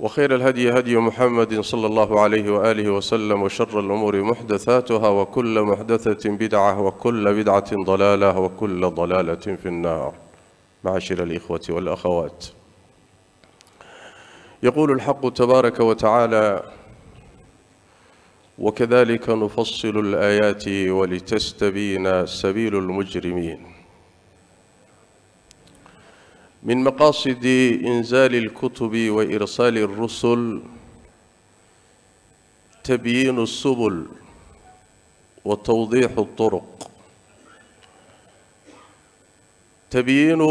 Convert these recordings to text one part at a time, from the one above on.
وخير الهدي هدي محمد صلى الله عليه وآله وسلم وشر الأمور محدثاتها وكل محدثة بدعة وكل بدعة ضلالة وكل ضلالة في النار معاشر الإخوة والأخوات يقول الحق تبارك وتعالى وكذلك نفصل الآيات ولتستبين سبيل المجرمين من مقاصد إنزال الكتب وإرسال الرسل تبيين السبل وتوضيح الطرق تبيين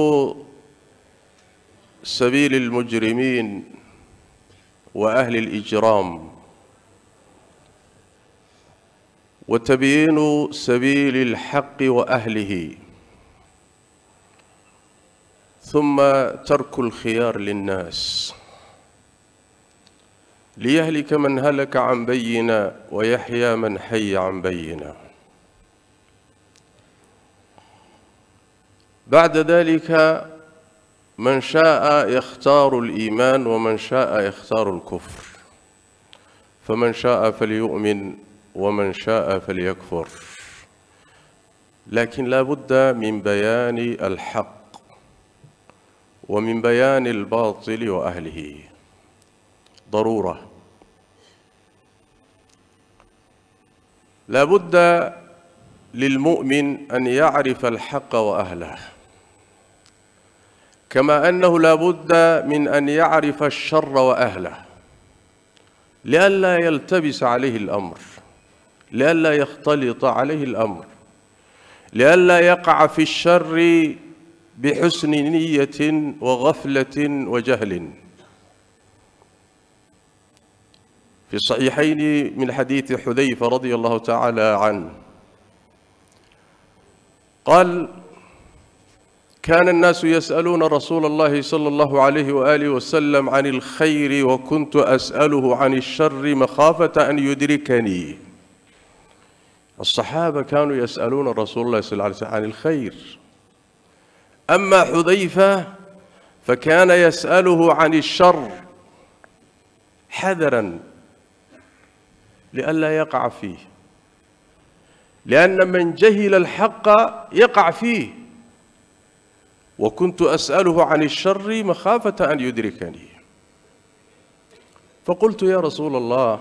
سبيل المجرمين وأهل الإجرام وتبيين سبيل الحق وأهله ثم ترك الخيار للناس ليهلك من هلك عن بينا ويحيى من حي عن بينا بعد ذلك من شاء يختار الإيمان ومن شاء يختار الكفر فمن شاء فليؤمن ومن شاء فليكفر لكن لا بد من بيان الحق ومن بيان الباطل وأهله ضرورة لابد للمؤمن أن يعرف الحق وأهله كما أنه لابد من أن يعرف الشر وأهله لئلا يلتبس عليه الأمر لئلا يختلط عليه الأمر لئلا يقع في الشر بحسن نية وغفلة وجهل في الصحيحين من حديث حذيفة رضي الله تعالى عنه قال كان الناس يسألون رسول الله صلى الله عليه وآله وسلم عن الخير وكنت أسأله عن الشر مخافة أن يدركني الصحابة كانوا يسألون رسول الله صلى الله عليه وسلم عن الخير أما حذيفة فكان يسأله عن الشر حذرا لئلا يقع فيه لأن من جهل الحق يقع فيه وكنت أسأله عن الشر مخافة أن يدركني فقلت يا رسول الله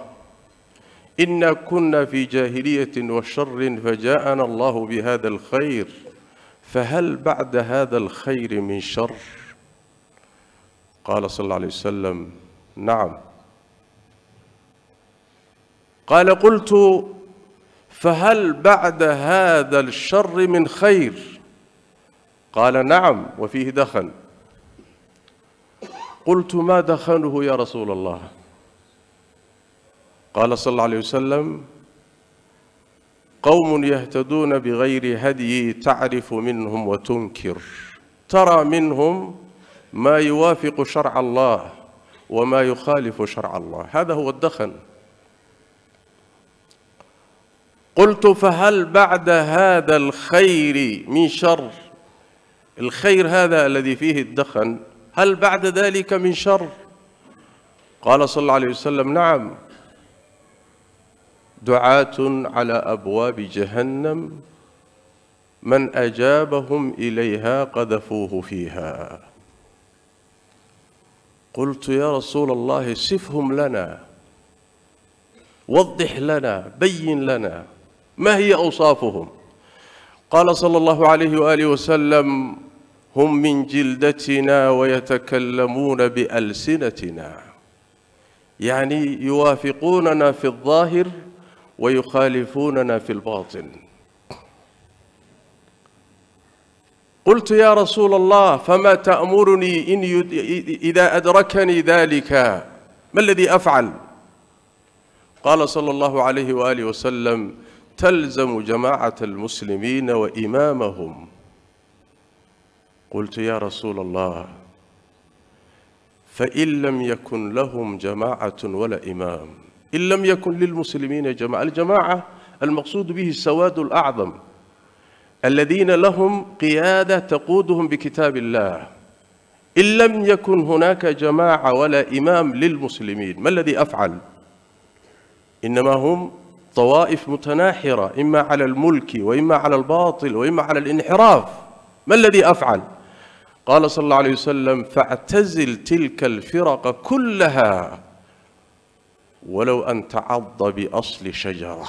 إنا كنا في جاهلية وشر فجاءنا الله بهذا الخير فهل بعد هذا الخير من شر قال صلى الله عليه وسلم نعم قال قلت فهل بعد هذا الشر من خير قال نعم وفيه دخن قلت ما دخنه يا رسول الله قال صلى الله عليه وسلم قوم يهتدون بغير هدي تعرف منهم وتنكر ترى منهم ما يوافق شرع الله وما يخالف شرع الله هذا هو الدخن قلت فهل بعد هذا الخير من شر الخير هذا الذي فيه الدخن هل بعد ذلك من شر قال صلى الله عليه وسلم نعم دعاة على أبواب جهنم من أجابهم إليها قذفوه فيها قلت يا رسول الله سفهم لنا وضح لنا بين لنا ما هي أوصافهم قال صلى الله عليه وآله وسلم هم من جلدتنا ويتكلمون بألسنتنا يعني يوافقوننا في الظاهر ويخالفوننا في الباطن قلت يا رسول الله فما تأمرني إن يد... إذا أدركني ذلك ما الذي أفعل قال صلى الله عليه وآله وسلم تلزم جماعة المسلمين وإمامهم قلت يا رسول الله فإن لم يكن لهم جماعة ولا إمام إن لم يكن للمسلمين جماعة الجماعة المقصود به السواد الأعظم الذين لهم قيادة تقودهم بكتاب الله إن لم يكن هناك جماعة ولا إمام للمسلمين ما الذي أفعل؟ إنما هم طوائف متناحرة إما على الملك وإما على الباطل وإما على الانحراف ما الذي أفعل؟ قال صلى الله عليه وسلم فاعتزل تلك الفرق كلها ولو أن تعض بأصل شجرة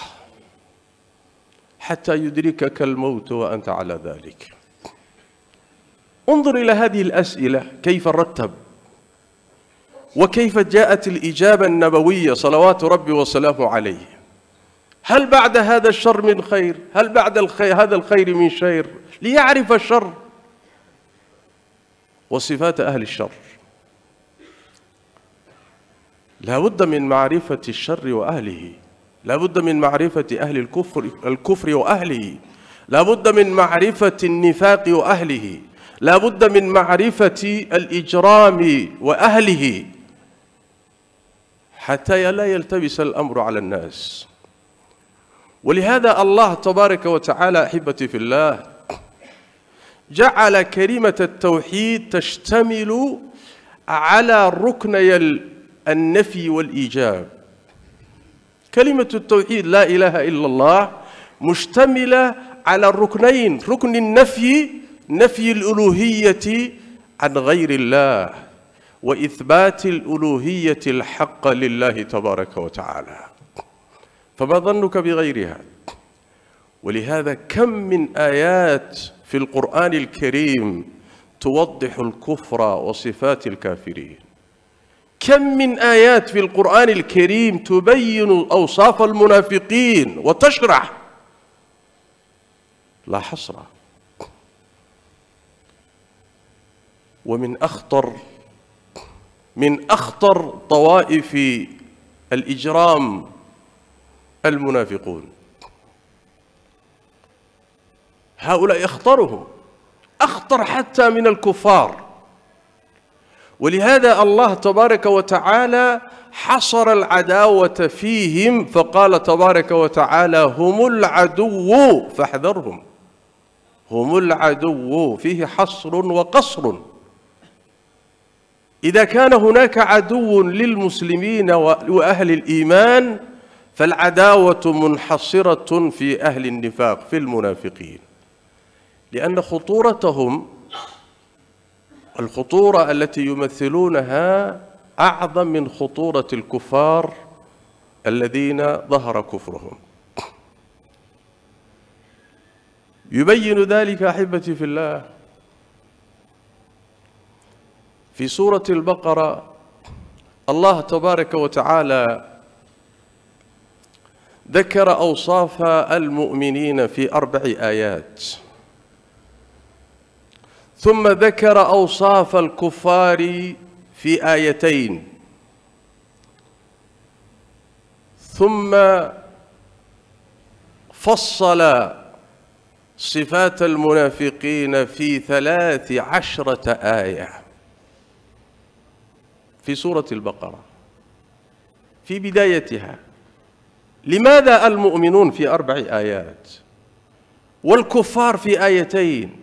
حتى يدركك الموت وأنت على ذلك انظر إلى هذه الأسئلة كيف رتب وكيف جاءت الإجابة النبوية صلوات ربي وسلامه عليه هل بعد هذا الشر من خير هل بعد الخير هذا الخير من شر ليعرف الشر وصفات أهل الشر لا بد من معرفة الشر وأهله لا بد من معرفة أهل الكفر, الكفر وأهله لا بد من معرفة النفاق وأهله لا بد من معرفة الإجرام وأهله حتى لا يلتبس الأمر على الناس ولهذا الله تبارك وتعالى أحبتي في الله جعل كلمة التوحيد تشتمل على ركني النفي والإيجاب كلمة التوحيد لا إله إلا الله مشتملة على الركنين ركن النفي نفي الألوهية عن غير الله وإثبات الألوهية الحق لله تبارك وتعالى فما ظنك بغيرها ولهذا كم من آيات في القرآن الكريم توضح الكفر وصفات الكافرين كم من آيات في القرآن الكريم تبين أوصاف المنافقين وتشرح لا حصر ومن أخطر من أخطر طوائف الإجرام المنافقون هؤلاء أخطرهم أخطر حتى من الكفار ولهذا الله تبارك وتعالى حصر العداوة فيهم فقال تبارك وتعالى هم العدو فاحذرهم هم العدو فيه حصر وقصر إذا كان هناك عدو للمسلمين وأهل الإيمان فالعداوة منحصرة في أهل النفاق في المنافقين لأن خطورتهم الخطورة التي يمثلونها أعظم من خطورة الكفار الذين ظهر كفرهم يبين ذلك أحبتي في الله في سورة البقرة الله تبارك وتعالى ذكر أوصاف المؤمنين في أربع آيات ثم ذكر أوصاف الكفار في آيتين ثم فصل صفات المنافقين في ثلاث عشرة آية في سورة البقرة في بدايتها لماذا المؤمنون في أربع آيات والكفار في آيتين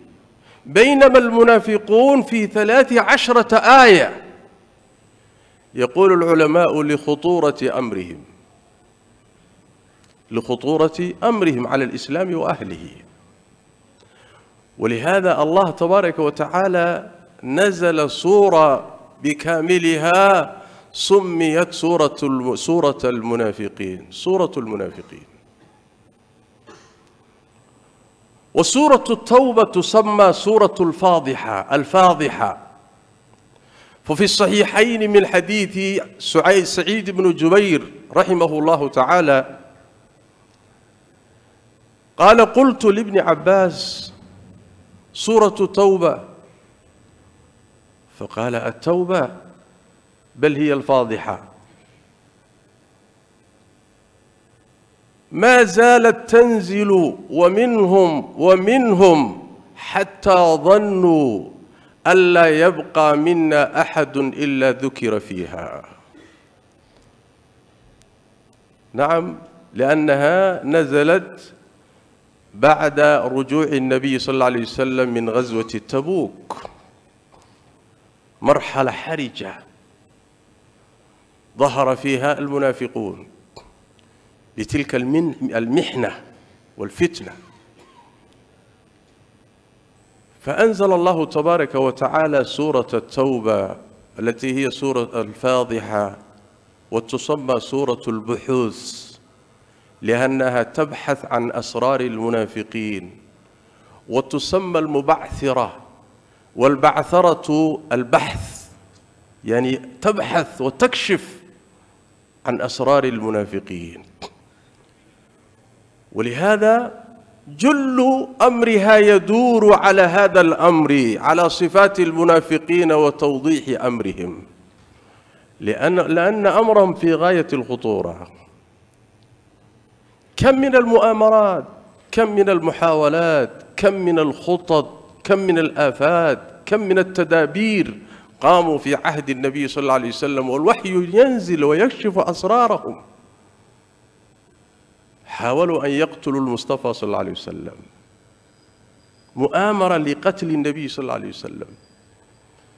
بينما المنافقون في ثلاث عشرة آية يقول العلماء لخطورة أمرهم لخطورة أمرهم على الإسلام وأهله ولهذا الله تبارك وتعالى نزل سورة بكاملها سميت سورة سورة المنافقين سورة المنافقين وسورة التوبة تسمى سورة الفاضحة الفاضحة ففي الصحيحين من حديث سعيد بن جبير رحمه الله تعالى قال قلت لابن عباس سورة التوبة فقال التوبة بل هي الفاضحة ما زالت تنزل ومنهم ومنهم حتى ظنوا ألا يبقى منا أحد إلا ذكر فيها نعم لأنها نزلت بعد رجوع النبي صلى الله عليه وسلم من غزوة تبوك مرحلة حرجة ظهر فيها المنافقون لتلك المحنة والفتنة فأنزل الله تبارك وتعالى سورة التوبة التي هي سورة الفاضحة وتسمى سورة البحوث لأنها تبحث عن أسرار المنافقين وتسمى المبعثرة والبعثرة البحث يعني تبحث وتكشف عن أسرار المنافقين ولهذا جل أمرها يدور على هذا الأمر على صفات المنافقين وتوضيح أمرهم لأن, لأن أمرهم في غاية الخطورة كم من المؤامرات كم من المحاولات كم من الخطط كم من الآفات كم من التدابير قاموا في عهد النبي صلى الله عليه وسلم والوحي ينزل ويكشف أسرارهم حاولوا أن يقتلوا المصطفى صلى الله عليه وسلم مؤامرة لقتل النبي صلى الله عليه وسلم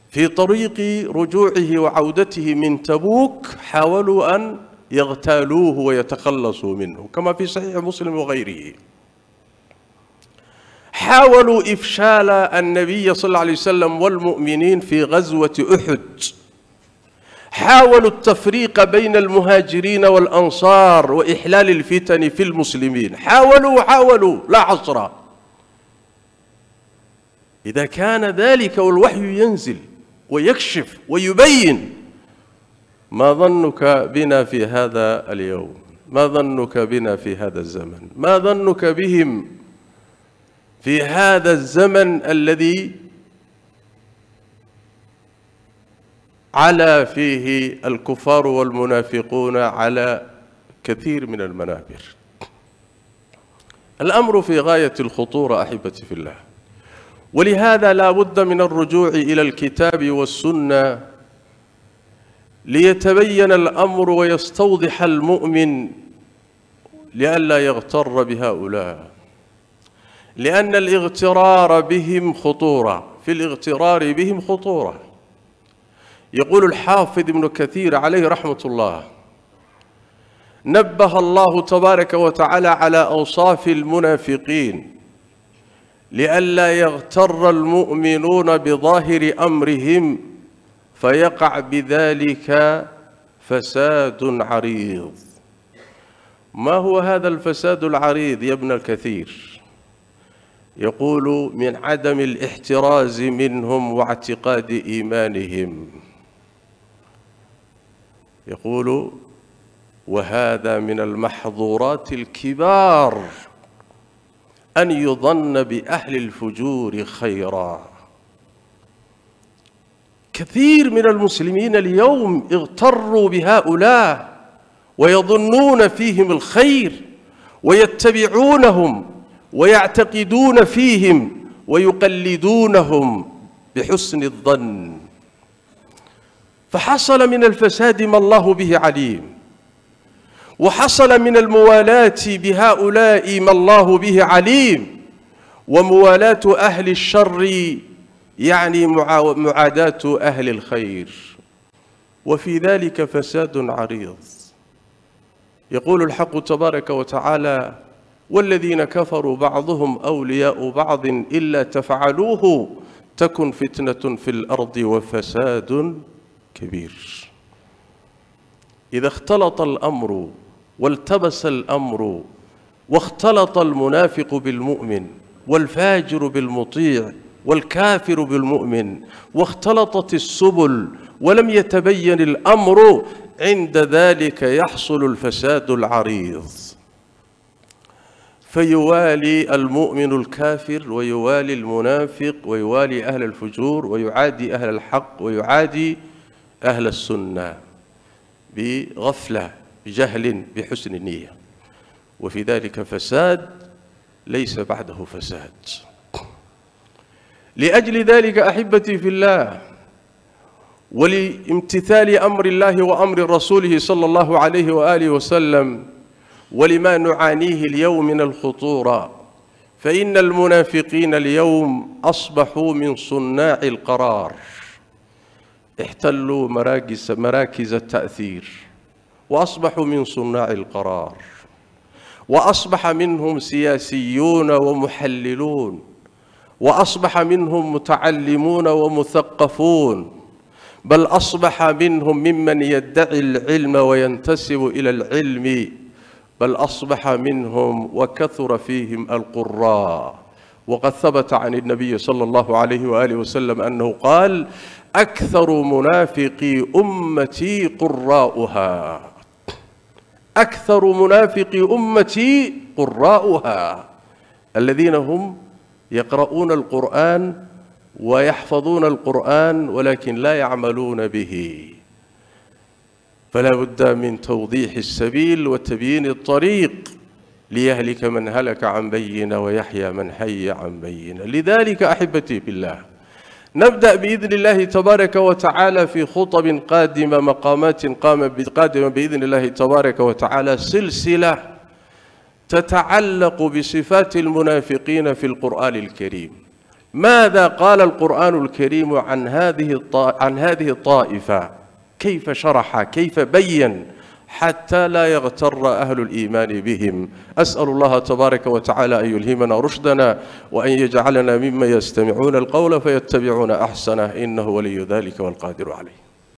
في طريق رجوعه وعودته من تبوك حاولوا أن يغتالوه ويتخلصوا منه كما في صحيح مسلم وغيره حاولوا إفشال النبي صلى الله عليه وسلم والمؤمنين في غزوة أحد حاولوا التفريق بين المهاجرين والأنصار وإحلال الفتن في المسلمين حاولوا وحاولوا لا حصر إذا كان ذلك والوحي ينزل ويكشف ويبين ما ظنك بنا في هذا اليوم ما ظنك بنا في هذا الزمن ما ظنك بهم في هذا الزمن الذي على فيه الكفار والمنافقون على كثير من المنابر الأمر في غاية الخطورة أحبتي في الله ولهذا لا بد من الرجوع إلى الكتاب والسنة ليتبين الأمر ويستوضح المؤمن لئلا يغتر بهؤلاء لأن الاغترار بهم خطورة في الاغترار بهم خطوره يقول الحافظ ابن كثير عليه رحمة الله نبه الله تبارك وتعالى على أوصاف المنافقين لئلا يغتر المؤمنون بظاهر أمرهم فيقع بذلك فساد عريض ما هو هذا الفساد العريض يا ابن الكثير يقول من عدم الاحتراز منهم واعتقاد إيمانهم يقول وهذا من المحظورات الكبار أن يظن بأهل الفجور خيرا كثير من المسلمين اليوم اغتروا بهؤلاء ويظنون فيهم الخير ويتبعونهم ويعتقدون فيهم ويقلدونهم بحسن الظن فحصل من الفساد ما الله به عليم وحصل من الموالاة بهؤلاء ما الله به عليم وموالاة أهل الشر يعني معاداة أهل الخير وفي ذلك فساد عريض يقول الحق تبارك وتعالى والذين كفروا بعضهم أولياء بعض إلا تفعلوه تكن فتنة في الأرض وفساد كبير إذا اختلط الأمر والتبس الأمر واختلط المنافق بالمؤمن والفاجر بالمطيع والكافر بالمؤمن واختلطت السبل ولم يتبين الأمر عند ذلك يحصل الفساد العريض فيوالي المؤمن الكافر ويوالي المنافق ويوالي أهل الفجور ويعادي أهل الحق ويعادي أهل السنة بغفلة بجهل بحسن النية وفي ذلك فساد ليس بعده فساد لأجل ذلك أحبتي في الله ولامتثال أمر الله وأمر رسوله صلى الله عليه وآله وسلم ولما نعانيه اليوم من الخطورة فإن المنافقين اليوم أصبحوا من صناع القرار احتلوا مراكز, مراكز التأثير وأصبحوا من صناع القرار وأصبح منهم سياسيون ومحللون وأصبح منهم متعلمون ومثقفون بل أصبح منهم ممن يدعي العلم وينتسب إلى العلم بل أصبح منهم وكثر فيهم القراء وقد ثبت عن النبي صلى الله عليه وآله وسلم أنه قال أكثر منافقي أمتي قراؤها أكثر منافقي أمتي قراؤها الذين هم يقرؤون القرآن ويحفظون القرآن ولكن لا يعملون به فلا بد من توضيح السبيل وتبيين الطريق ليهلك من هلك عن بينه ويحيى من حي عن بينه لذلك أحبتي بالله نبدأ بإذن الله تبارك وتعالى في خطب قادمة مقامات قادمة بإذن الله تبارك وتعالى سلسلة تتعلق بصفات المنافقين في القرآن الكريم ماذا قال القرآن الكريم عن هذه عن هذه الطائفة كيف شرح كيف بين حتى لا يغتر أهل الإيمان بهم أسأل الله تبارك وتعالى أن يلهمنا رشدنا وأن يجعلنا ممن يستمعون القول فيتبعون أحسنه إنه ولي ذلك والقادر عليه